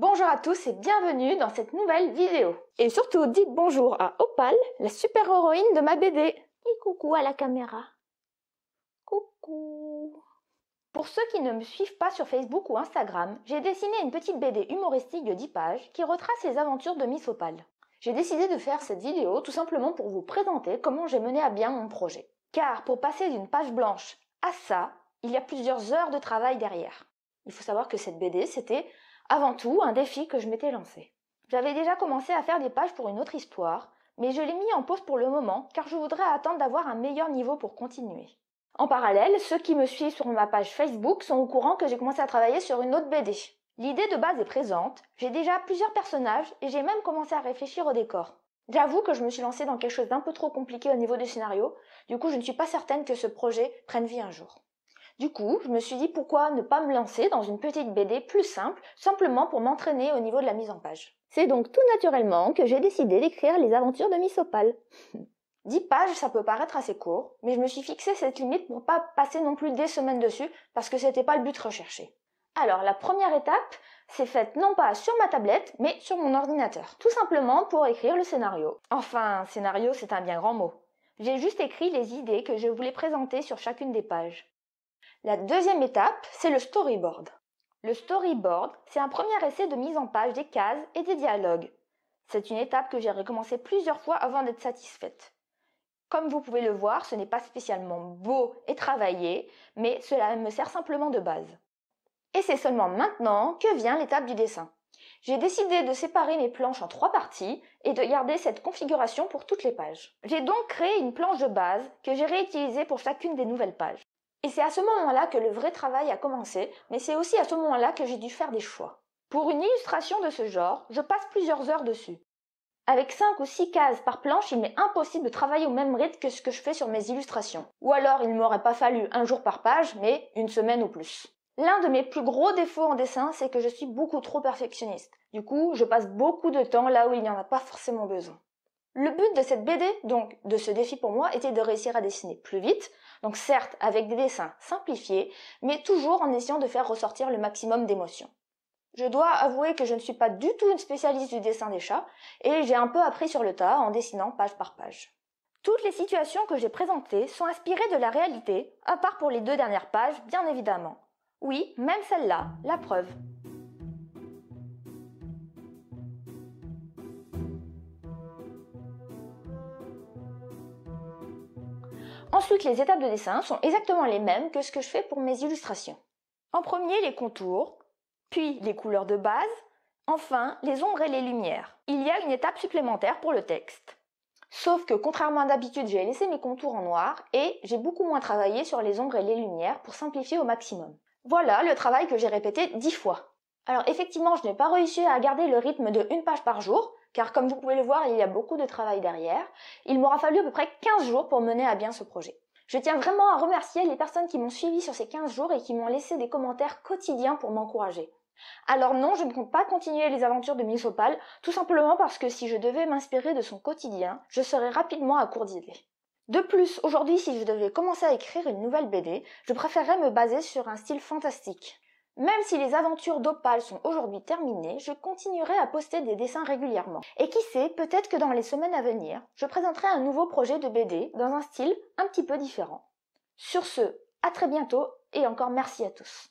Bonjour à tous et bienvenue dans cette nouvelle vidéo. Et surtout, dites bonjour à Opal, la super-héroïne de ma BD. Et coucou à la caméra. Coucou. Pour ceux qui ne me suivent pas sur Facebook ou Instagram, j'ai dessiné une petite BD humoristique de 10 pages qui retrace les aventures de Miss Opal. J'ai décidé de faire cette vidéo tout simplement pour vous présenter comment j'ai mené à bien mon projet. Car pour passer d'une page blanche à ça, il y a plusieurs heures de travail derrière. Il faut savoir que cette BD, c'était avant tout, un défi que je m'étais lancé. J'avais déjà commencé à faire des pages pour une autre histoire, mais je l'ai mis en pause pour le moment car je voudrais attendre d'avoir un meilleur niveau pour continuer. En parallèle, ceux qui me suivent sur ma page Facebook sont au courant que j'ai commencé à travailler sur une autre BD. L'idée de base est présente, j'ai déjà plusieurs personnages et j'ai même commencé à réfléchir au décor. J'avoue que je me suis lancée dans quelque chose d'un peu trop compliqué au niveau du scénario, du coup je ne suis pas certaine que ce projet prenne vie un jour. Du coup, je me suis dit pourquoi ne pas me lancer dans une petite BD plus simple, simplement pour m'entraîner au niveau de la mise en page. C'est donc tout naturellement que j'ai décidé d'écrire les aventures de Miss Opal. 10 pages, ça peut paraître assez court, mais je me suis fixé cette limite pour pas passer non plus des semaines dessus, parce que c'était pas le but recherché. Alors, la première étape, c'est faite non pas sur ma tablette, mais sur mon ordinateur. Tout simplement pour écrire le scénario. Enfin, scénario, c'est un bien grand mot. J'ai juste écrit les idées que je voulais présenter sur chacune des pages. La deuxième étape, c'est le storyboard. Le storyboard, c'est un premier essai de mise en page des cases et des dialogues. C'est une étape que j'ai recommencée plusieurs fois avant d'être satisfaite. Comme vous pouvez le voir, ce n'est pas spécialement beau et travaillé, mais cela me sert simplement de base. Et c'est seulement maintenant que vient l'étape du dessin. J'ai décidé de séparer mes planches en trois parties et de garder cette configuration pour toutes les pages. J'ai donc créé une planche de base que j'ai réutilisée pour chacune des nouvelles pages. Et c'est à ce moment-là que le vrai travail a commencé, mais c'est aussi à ce moment-là que j'ai dû faire des choix. Pour une illustration de ce genre, je passe plusieurs heures dessus. Avec 5 ou 6 cases par planche, il m'est impossible de travailler au même rythme que ce que je fais sur mes illustrations. Ou alors il ne m'aurait pas fallu un jour par page, mais une semaine ou plus. L'un de mes plus gros défauts en dessin, c'est que je suis beaucoup trop perfectionniste. Du coup, je passe beaucoup de temps là où il n'y en a pas forcément besoin. Le but de cette BD, donc de ce défi pour moi, était de réussir à dessiner plus vite, donc certes avec des dessins simplifiés, mais toujours en essayant de faire ressortir le maximum d'émotions. Je dois avouer que je ne suis pas du tout une spécialiste du dessin des chats, et j'ai un peu appris sur le tas en dessinant page par page. Toutes les situations que j'ai présentées sont inspirées de la réalité, à part pour les deux dernières pages, bien évidemment. Oui, même celle-là, la preuve. Ensuite, les étapes de dessin sont exactement les mêmes que ce que je fais pour mes illustrations. En premier, les contours, puis les couleurs de base, enfin les ombres et les lumières. Il y a une étape supplémentaire pour le texte. Sauf que contrairement à d'habitude, j'ai laissé mes contours en noir et j'ai beaucoup moins travaillé sur les ombres et les lumières pour simplifier au maximum. Voilà le travail que j'ai répété dix fois. Alors effectivement, je n'ai pas réussi à garder le rythme de une page par jour, car comme vous pouvez le voir, il y a beaucoup de travail derrière. Il m'aura fallu à peu près 15 jours pour mener à bien ce projet. Je tiens vraiment à remercier les personnes qui m'ont suivi sur ces 15 jours et qui m'ont laissé des commentaires quotidiens pour m'encourager. Alors non, je ne compte pas continuer les aventures de Opal, tout simplement parce que si je devais m'inspirer de son quotidien, je serais rapidement à court d'idées. De plus, aujourd'hui, si je devais commencer à écrire une nouvelle BD, je préférerais me baser sur un style fantastique. Même si les aventures d'Opal sont aujourd'hui terminées, je continuerai à poster des dessins régulièrement. Et qui sait, peut-être que dans les semaines à venir, je présenterai un nouveau projet de BD dans un style un petit peu différent. Sur ce, à très bientôt et encore merci à tous.